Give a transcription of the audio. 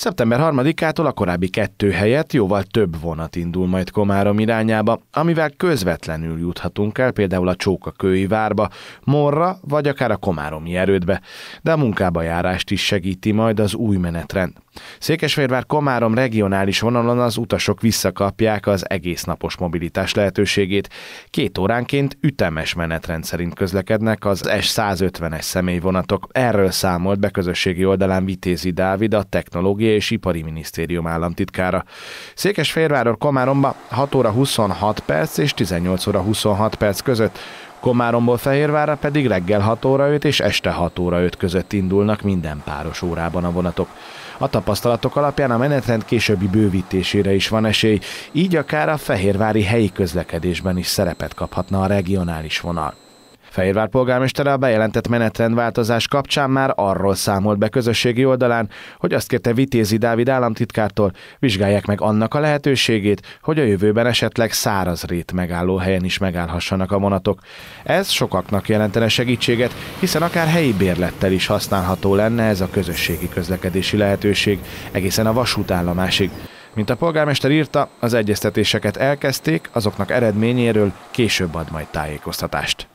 Szeptember 3-ától a korábbi kettő helyett jóval több vonat indul majd Komárom irányába, amivel közvetlenül juthatunk el például a Csókakői várba, Morra vagy akár a Komáromi erődbe, de a munkába járást is segíti majd az új menetrend. Székesfehérvár Komárom regionális vonalon az utasok visszakapják az egész napos mobilitás lehetőségét. Két óránként ütemes menetrend szerint közlekednek az S150-es személyvonatok. Erről számolt be közösségi oldalán Vitézi Dávid a technológia Energia és Ipari Minisztérium államtitkára. Székesfehérváron Komáromba 6 óra 26 perc és 18 óra 26 perc között, Komáromból Fehérvárra pedig reggel 6 óra 5 és este 6 óra 5 között indulnak minden páros órában a vonatok. A tapasztalatok alapján a menetrend későbbi bővítésére is van esély, így akár a fehérvári helyi közlekedésben is szerepet kaphatna a regionális vonal. Fehérvár polgármestere a bejelentett menetrendváltozás kapcsán már arról számolt be közösségi oldalán, hogy azt kérte Vitézi Dávid államtitkártól, vizsgálják meg annak a lehetőségét, hogy a jövőben esetleg száraz rét megálló helyen is megállhassanak a vonatok. Ez sokaknak jelentene segítséget, hiszen akár helyi bérlettel is használható lenne ez a közösségi közlekedési lehetőség, egészen a vasútállomásig. Mint a polgármester írta, az egyeztetéseket elkezdték, azoknak eredményéről később ad majd tájékoztatást.